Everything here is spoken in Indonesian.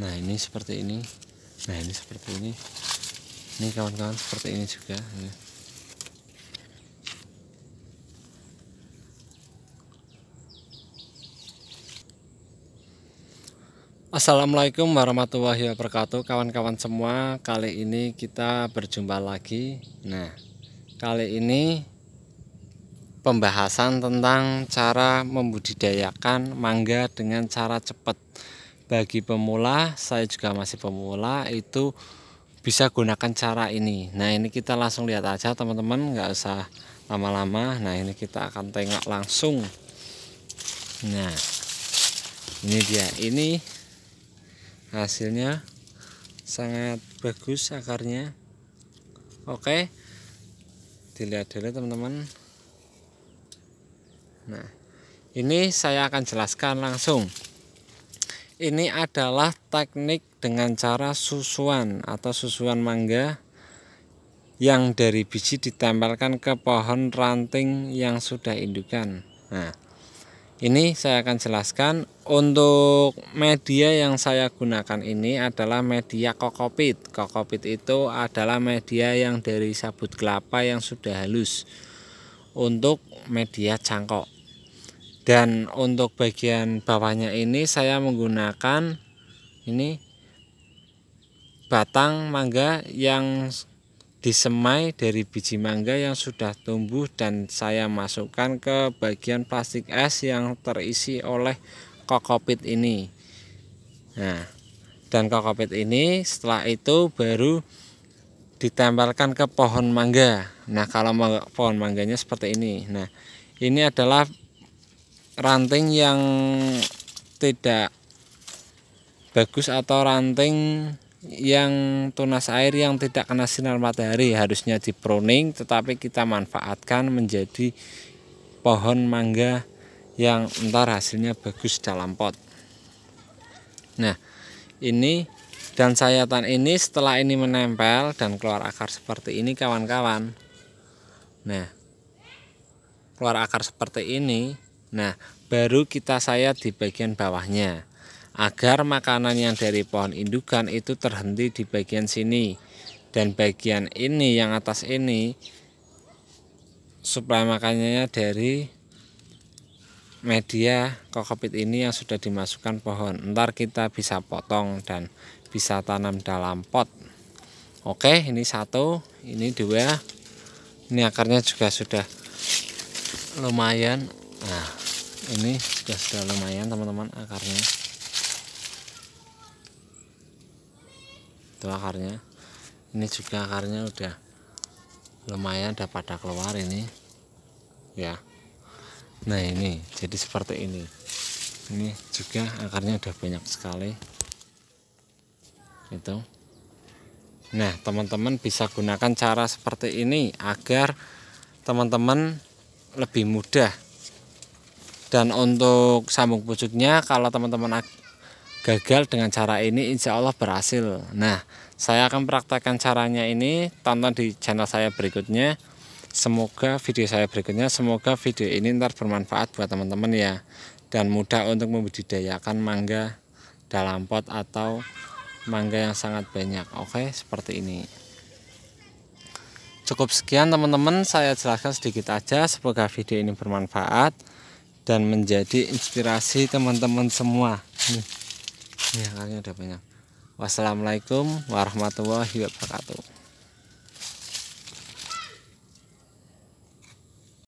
nah ini seperti ini nah ini seperti ini ini kawan-kawan seperti ini juga Assalamualaikum warahmatullahi wabarakatuh Kawan-kawan semua Kali ini kita berjumpa lagi Nah kali ini Pembahasan tentang cara membudidayakan mangga dengan cara cepat bagi pemula saya juga masih pemula itu bisa gunakan cara ini nah ini kita langsung lihat aja teman-teman nggak usah lama-lama nah ini kita akan tengok langsung nah ini dia ini hasilnya sangat bagus akarnya oke dilihat dulu teman-teman nah ini saya akan jelaskan langsung ini adalah teknik dengan cara susuan atau susuan mangga yang dari biji ditempelkan ke pohon ranting yang sudah indukan. Nah, ini saya akan jelaskan untuk media yang saya gunakan ini adalah media kokopit. Kokopit itu adalah media yang dari sabut kelapa yang sudah halus untuk media cangkok dan untuk bagian bawahnya ini saya menggunakan ini batang mangga yang disemai dari biji mangga yang sudah tumbuh dan saya masukkan ke bagian plastik es yang terisi oleh kokopit ini nah dan kokopit ini setelah itu baru ditempelkan ke pohon mangga nah kalau pohon mangganya seperti ini nah ini adalah ranting yang tidak bagus atau ranting yang tunas air yang tidak kena sinar matahari harusnya di pruning tetapi kita manfaatkan menjadi pohon mangga yang entar hasilnya bagus dalam pot nah ini dan sayatan ini setelah ini menempel dan keluar akar seperti ini kawan-kawan nah keluar akar seperti ini Nah, baru kita sayat di bagian bawahnya agar makanan yang dari pohon indukan itu terhenti di bagian sini dan bagian ini yang atas ini suplai makanannya dari media kokopit ini yang sudah dimasukkan pohon ntar kita bisa potong dan bisa tanam dalam pot oke ini satu ini dua ini akarnya juga sudah lumayan nah ini sudah sudah lumayan teman-teman akarnya itu akarnya ini juga akarnya udah lumayan udah pada keluar ini ya nah ini jadi seperti ini ini juga akarnya udah banyak sekali itu nah teman-teman bisa gunakan cara seperti ini agar teman-teman lebih mudah dan untuk sambung pucuknya kalau teman-teman gagal dengan cara ini insya Allah berhasil nah saya akan praktekkan caranya ini tonton di channel saya berikutnya semoga video saya berikutnya semoga video ini ntar bermanfaat buat teman-teman ya dan mudah untuk membudidayakan mangga dalam pot atau mangga yang sangat banyak oke seperti ini cukup sekian teman-teman saya jelaskan sedikit aja semoga video ini bermanfaat dan menjadi inspirasi teman-teman semua Ini, ini ada banyak wassalamualaikum warahmatullahi wabarakatuh